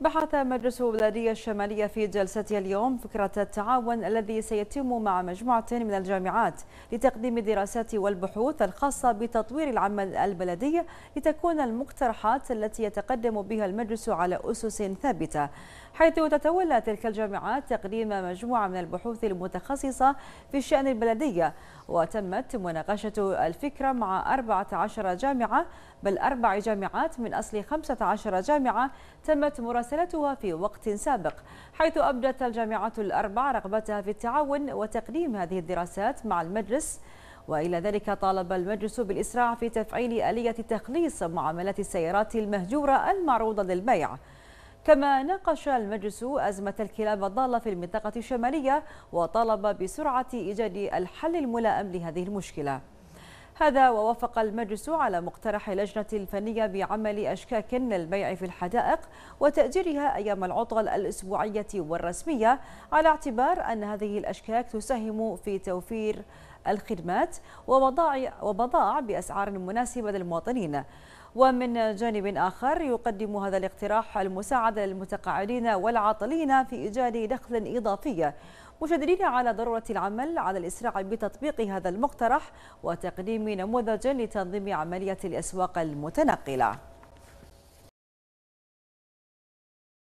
بحث مجلس البلدية الشمالية في جلسته اليوم فكرة التعاون الذي سيتم مع مجموعة من الجامعات لتقديم الدراسات والبحوث الخاصة بتطوير العمل البلدي لتكون المقترحات التي يتقدم بها المجلس على أسس ثابتة حيث تتولى تلك الجامعات تقديم مجموعة من البحوث المتخصصة في الشأن البلدية وتمت مناقشة الفكرة مع 14 جامعة بل أربع جامعات من أصل 15 جامعة تمت مراسلة مراسلتها في وقت سابق حيث أبدت الجامعات الأربع رغبتها في التعاون وتقديم هذه الدراسات مع المجلس وإلى ذلك طالب المجلس بالإسراع في تفعيل آلية تخليص معاملات السيارات المهجورة المعروضة للبيع كما ناقش المجلس أزمة الكلاب الضالة في المنطقة الشمالية وطالب بسرعة إيجاد الحل الملائم لهذه المشكلة هذا ووافق المجلس على مقترح اللجنة الفنية بعمل أشكاك للبيع في الحدائق وتأجيرها أيام العطل الأسبوعية والرسمية على اعتبار أن هذه الأشكاك تساهم في توفير الخدمات وبضائع بأسعار مناسبة للمواطنين ومن جانب آخر يقدم هذا الاقتراح المساعدة للمتقاعدين والعاطلين في إيجاد دخل إضافي مشددين على ضرورة العمل على الإسراع بتطبيق هذا المقترح وتقديم نموذج لتنظيم عملية الأسواق المتنقلة